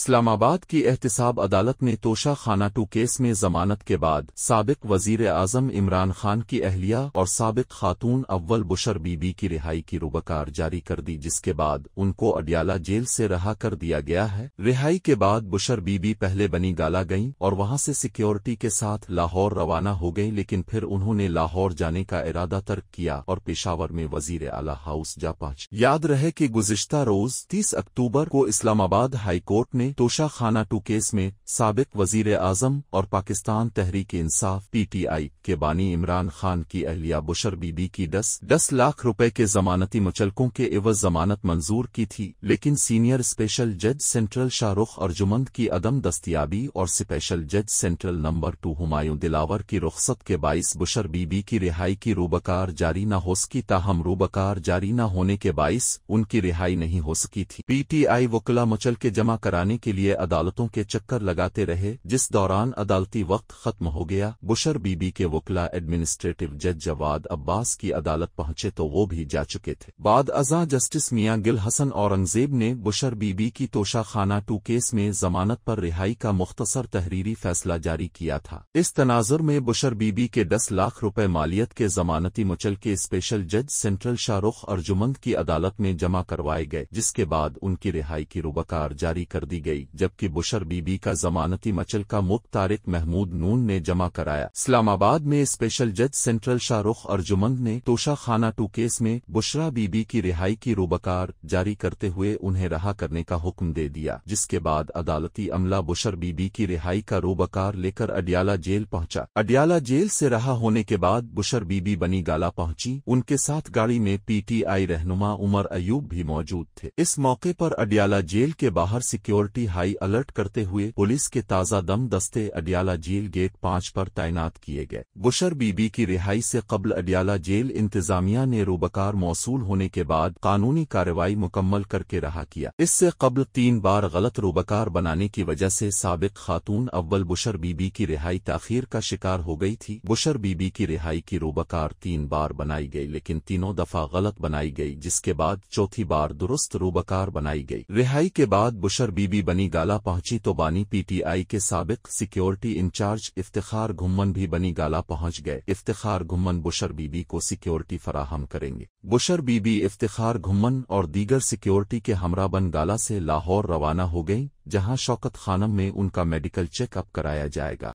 इस्लामाबाद की एहतसाब अदालत ने तोशा खाना टू केस में जमानत के बाद सबक वजीर आजम इमरान खान की अहलिया और सबक खातून अव्वल बुशर बीबी की रिहाई की रुबकार जारी कर दी जिसके बाद उनको अडियाला जेल से रहा कर दिया गया है रिहाई के बाद बुशर बीबी पहले बनी गाला गईं और वहां से सिक्योरिटी के साथ लाहौर रवाना हो गई लेकिन फिर उन्होंने लाहौर जाने का इरादा तर्क किया और पेशावर में वजीर आला हाउस जा पहुंच याद रहे कि गुजश्ता रोज तीस अक्टूबर को इस्लामाबाद हाईकोर्ट ने में तोशा खाना टू केस में सबक वजीर आजम और पाकिस्तान तहरीक इंसाफ पीटीआई के बानी इमरान खान की अहलिया बुशर बीबी की दस दस लाख रुपए के जमानती मुचलकों के एवज जमानत मंजूर की थी लेकिन सीनियर स्पेशल जज सेंट्रल शाहरुख और जुमंद की अदम दस्तियाबी और स्पेशल जज central number two Humayun Dilawar की रुख्सत के बाईस बुशर बीबी की रिहाई की रूबकार जारी न हो सकी ताहम रूबकार जारी न होने के बाईस उनकी रिहाई नहीं हो सकी थी पीटीआई वकला मुचल के जमा कराने के लिए अदालतों के चक्कर लगाते रहे जिस दौरान अदालती वक्त खत्म हो गया बुशर बीबी के वकला एडमिनिस्ट्रेटिव जज जवाद अब्बास की अदालत पहुंचे तो वो भी जा चुके थे बाद अजा जस्टिस मियां गिल हसन औरंगजेब ने बुशर बीबी की तोशाखाना टू केस में जमानत पर रिहाई का मुख्तसर तहरीरी फैसला जारी किया था इस तनाजर में बुशर बीबी के दस लाख रूपये मालियत के जमानती मुचल के स्पेशल जज सेंट्रल शाहरुख अर्जुमंद की अदालत में जमा करवाए गए जिसके बाद उनकी रिहाई की रुबकार जारी कर दी दी गई जबकि बुशर बीबी का जमानती मचल का मुफ्त तारिक महमूद नून ने जमा कराया इस्लामाबाद में स्पेशल जज सेंट्रल शाहरुख जुमंग ने तोशा खाना टू केस में बुशरा बीबी की रिहाई की रोबकार जारी करते हुए उन्हें रहा करने का हुक्म दे दिया जिसके बाद अदालती अमला बुशर बीबी की रिहाई का रोबकार लेकर अडियाला जेल पहुंचा अडियाला जेल से रहा होने के बाद बुशर बीबी बनी गाला पहुंची उनके साथ गाड़ी में पीटीआई रहनुमा उमर अयूब भी मौजूद थे इस मौके पर अडियाला जेल के बाहर सिक्योर सिक्योरिटी हाई अलर्ट करते हुए पुलिस के ताज़ा दम दस्ते अडियाला जेल गेट पाँच पर तैनात किए गए बुशर बीबी की रिहाई से कबल अडियाला जेल इंतजामिया ने रोबकार मौसू होने के बाद कानूनी कार्रवाई मुकम्मल करके रहा किया इससे कबल तीन बार गलत रूबकार बनाने की वजह से सबक खातून अव्वल बुशर बीबी की रिहाई तखिर का शिकार हो गई थी बुशर बीबी की रिहाई की रोबकार तीन बार बनाई गई लेकिन तीनों दफा गलत बनाई गई जिसके बाद चौथी बार दुरुस्त रूबकार बनाई गई रिहाई के बाद बुशर बीबी बीबी बनी गाला पहुंची तो बानी पीटीआई के सबक सिक्योरिटी इंचार्ज इफ्तार घुम्मन भी बनी गाला पहुंच गए इफ्तार घुम्मन बुशर बीबी को सिक्योरिटी फराहम करेंगे बुशर बीबी इफ्तार घुम्मन और दीगर सिक्योरिटी के हमरा बन गाला से लाहौर रवाना हो गई जहां शौकत खानम में उनका मेडिकल चेकअप कराया जाएगा